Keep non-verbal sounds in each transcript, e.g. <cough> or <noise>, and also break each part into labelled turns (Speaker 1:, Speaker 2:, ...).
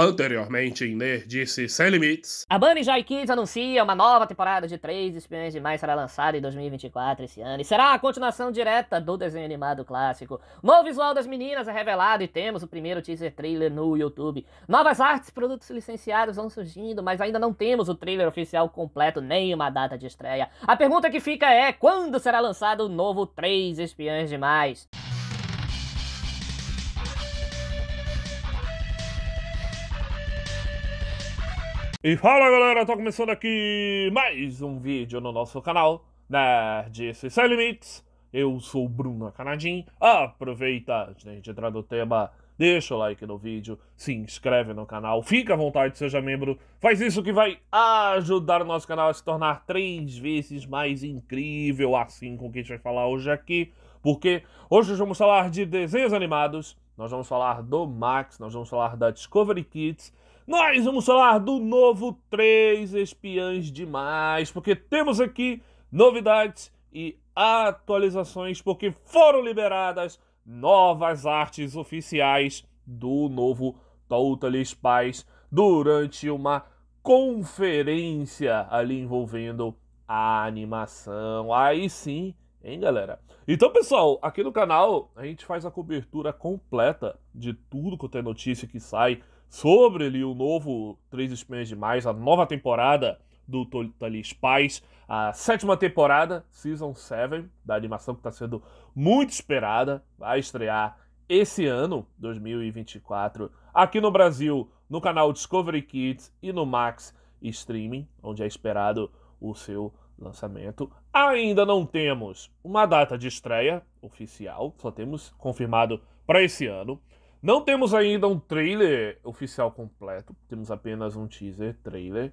Speaker 1: Anteriormente em Ner disse Sem Limites. A Banijay Kids anuncia uma nova temporada de Três Espiões Demais será lançada em 2024 esse ano e será a continuação direta do desenho animado clássico. novo visual das meninas é revelado e temos o primeiro teaser trailer no YouTube. Novas artes e produtos licenciados vão surgindo, mas ainda não temos o trailer oficial completo nem uma data de estreia. A pergunta que fica é: quando será lançado o novo Três Espiões Demais? E fala galera, tá começando aqui mais um vídeo no nosso canal nerd Sem Limites Eu sou o Bruno Canadim Aproveita, antes da gente entrar no tema Deixa o like no vídeo, se inscreve no canal Fica à vontade, seja membro Faz isso que vai ajudar o nosso canal a se tornar três vezes mais incrível Assim com o que a gente vai falar hoje aqui Porque hoje vamos falar de desenhos animados Nós vamos falar do Max, nós vamos falar da Discovery Kids nós vamos falar do novo Três Espiãs Demais, porque temos aqui novidades e atualizações, porque foram liberadas novas artes oficiais do novo Totally Spies durante uma conferência ali envolvendo a animação. Aí sim, hein, galera? Então, pessoal, aqui no canal a gente faz a cobertura completa de tudo que tem é notícia que sai sobre ali, o novo Três Espinhas Demais, a nova temporada do Tolitali Spies, a sétima temporada, Season 7, da animação que está sendo muito esperada, vai estrear esse ano, 2024, aqui no Brasil, no canal Discovery Kids e no Max Streaming, onde é esperado o seu lançamento. Ainda não temos uma data de estreia oficial, só temos confirmado para esse ano. Não temos ainda um trailer oficial completo, temos apenas um teaser trailer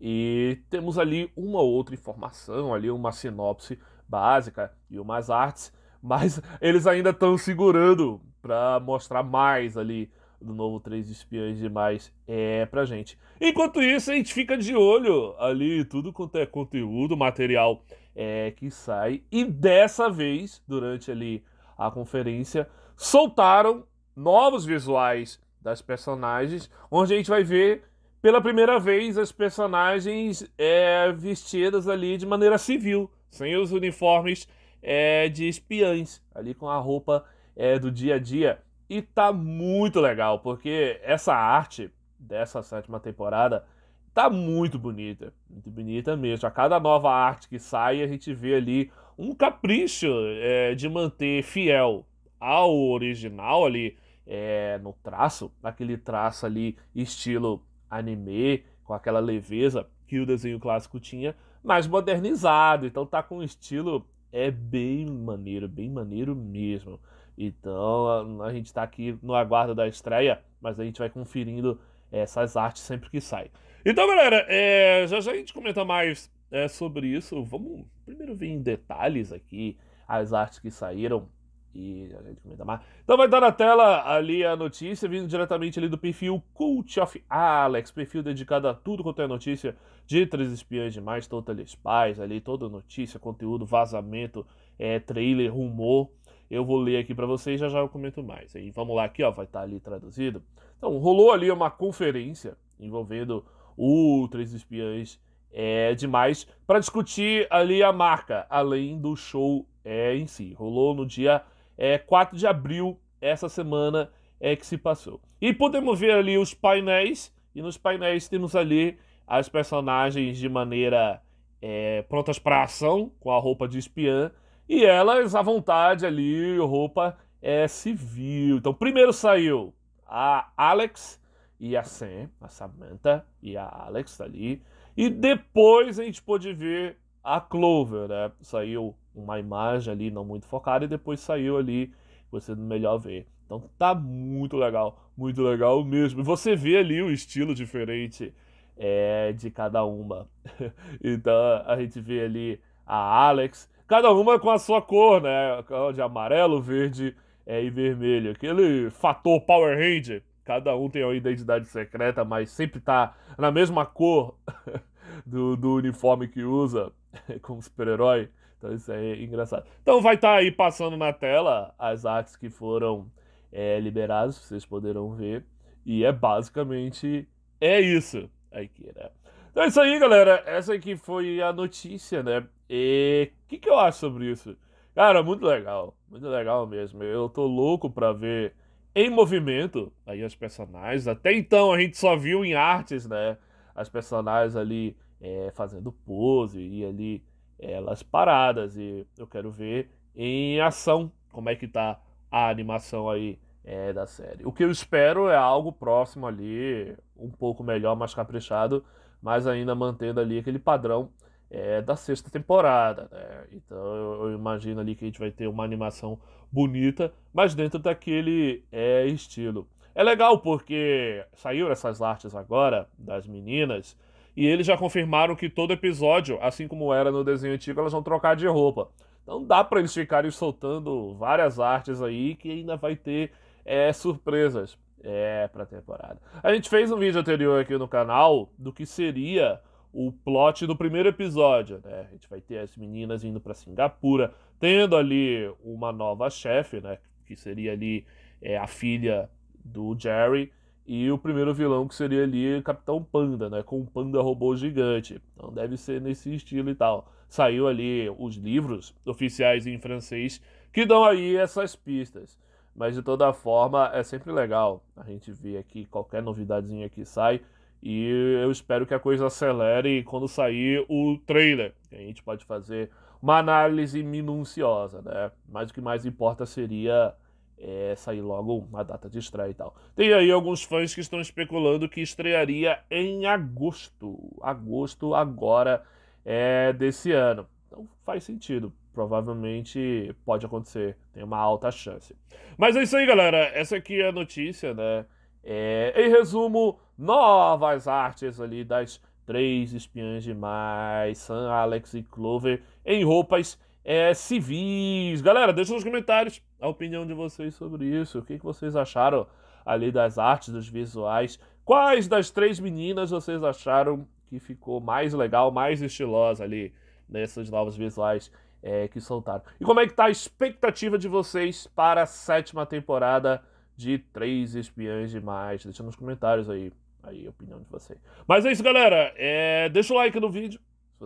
Speaker 1: e temos ali uma outra informação, ali uma sinopse básica e umas artes, <laughs> mas eles ainda estão segurando para mostrar mais ali do novo Três Espiões Demais é pra gente. Enquanto isso, a gente fica de olho ali tudo quanto é conteúdo, material é, que sai. E dessa vez, durante ali a conferência, soltaram novos visuais das personagens, onde a gente vai ver pela primeira vez as personagens é, vestidas ali de maneira civil, sem os uniformes é, de espiãs, ali com a roupa é, do dia a dia. E tá muito legal, porque essa arte dessa sétima temporada tá muito bonita, muito bonita mesmo. A cada nova arte que sai, a gente vê ali um capricho é, de manter fiel ao original ali é, no traço, aquele traço ali estilo anime, com aquela leveza que o desenho clássico tinha, mas modernizado. Então tá com um estilo é bem maneiro, bem maneiro mesmo. Então a, gente tá aqui no aguardo da estreia, mas a gente vai conferindo essas artes sempre que sai. Então, galera, é, já já a gente comenta mais é, sobre isso. Vamos primeiro ver em detalhes aqui as artes que saíram e a gente comenta mais. Então vai estar na tela ali a notícia, vindo diretamente ali do perfil Cult of Alex, perfil dedicado a tudo quanto é notícia de Três Espiãs Demais, Total Spies, ali toda notícia, conteúdo, vazamento, é, trailer, rumor. Eu vou ler aqui para vocês, já já eu comento mais. Aí vamos lá aqui, ó, vai estar tá ali traduzido. Então, rolou ali uma conferência envolvendo o Três Espiãs é, Demais para discutir ali a marca, além do show é, em si. Rolou no dia é, 4 de abril, essa semana é que se passou. E podemos ver ali os painéis, e nos painéis temos ali as personagens de maneira é, prontas para ação, com a roupa de espiã, e elas à vontade ali, roupa é, civil. Então, primeiro saiu a Alex e a Sam, a Samantha e a Alex tá ali. E depois a gente pôde ver a Clover, né? Saiu uma imagem ali não muito focada e depois saiu ali, você melhor ver Então tá muito legal, muito legal mesmo. E você vê ali o estilo diferente é, de cada uma. <laughs> então a gente vê ali a Alex, cada uma com a sua cor, né? De amarelo, verde é, e vermelho. Aquele fator Power Ranger. Cada um tem uma identidade secreta, mas sempre tá na mesma cor <laughs> do, do uniforme que usa <laughs> como super-herói. Então isso é engraçado. Então vai estar tá aí passando na tela as artes que foram é, liberadas, vocês poderão ver. E é basicamente é isso aqui, né? Então é isso aí, galera. Essa aqui foi a notícia, né? E o que, que eu acho sobre isso? Cara, muito legal. Muito legal mesmo. Eu tô louco pra ver em movimento aí as personagens. Até então a gente só viu em artes, né? As personagens ali é, fazendo pose e ali elas paradas e eu quero ver em ação como é que tá a animação aí é, da série. O que eu espero é algo próximo ali, um pouco melhor, mais caprichado, mas ainda mantendo ali aquele padrão é, da sexta temporada. Né? Então eu, imagino ali que a gente vai ter uma animação bonita, mas dentro daquele é, estilo. É legal porque saíram essas artes agora das meninas. E eles já confirmaram que todo episódio, assim como era no desenho antigo, elas vão trocar de roupa. Então dá para eles ficarem soltando várias artes aí que ainda vai ter é, surpresas é, pra temporada. A gente fez um vídeo anterior aqui no canal do que seria o plot do primeiro episódio, né? A gente vai ter as meninas indo para Singapura, tendo ali uma nova chefe, né? Que seria ali é, a filha do Jerry. E o primeiro vilão que seria ali é Capitão Panda, né? Com um panda robô gigante. Então deve ser nesse estilo e tal. Saiu ali os livros oficiais em francês que dão aí essas pistas. Mas de toda forma é sempre legal a gente ver aqui qualquer novidadezinha que sai. E eu espero que a coisa acelere quando sair o trailer. A gente pode fazer uma análise minuciosa, né? Mas o que mais importa seria é, sair logo uma data de estreia e tal. Tem aí alguns fãs que estão especulando que estrearia em agosto. Agosto agora é desse ano. Então faz sentido. Provavelmente pode acontecer. Tem uma alta chance. Mas é isso aí, galera. Essa aqui é a notícia, né? É, em resumo, novas artes ali das três espiãs demais, Sam, Alex e Clover, em roupas é, civis. Galera, deixa nos comentários a opinião de vocês sobre isso. O que, que vocês acharam ali das artes, dos visuais? Quais das três meninas vocês acharam que ficou mais legal, mais estilosa ali nessas novas visuais é, que soltaram? E como é que tá a expectativa de vocês para a sétima temporada de Três Espiãs Demais? Deixa nos comentários aí, aí a opinião de vocês. Mas é isso, galera. É, deixa o like no vídeo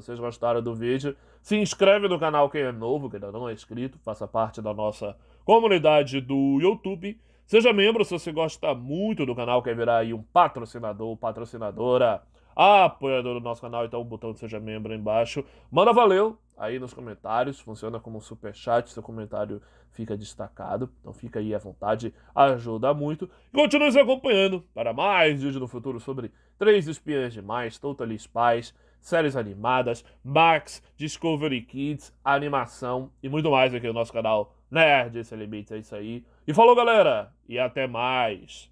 Speaker 1: vocês gostaram do vídeo, se inscreve no canal quem é novo, quem ainda não é inscrito, faça parte da nossa comunidade do YouTube. Seja membro se você gosta muito do canal, quer virar aí um patrocinador, patrocinadora, apoiador do nosso canal, então o botão de seja membro aí embaixo. Manda valeu aí nos comentários, funciona como um super chat, seu comentário fica destacado, então fica aí à vontade, ajuda muito. E continue se acompanhando para mais vídeos no futuro sobre três espiãs demais, Totally Spies, séries animadas, Max, Discovery Kids, animação e muito mais aqui no nosso canal Nerd Sem Limites. É isso aí. E falou, galera, e até mais!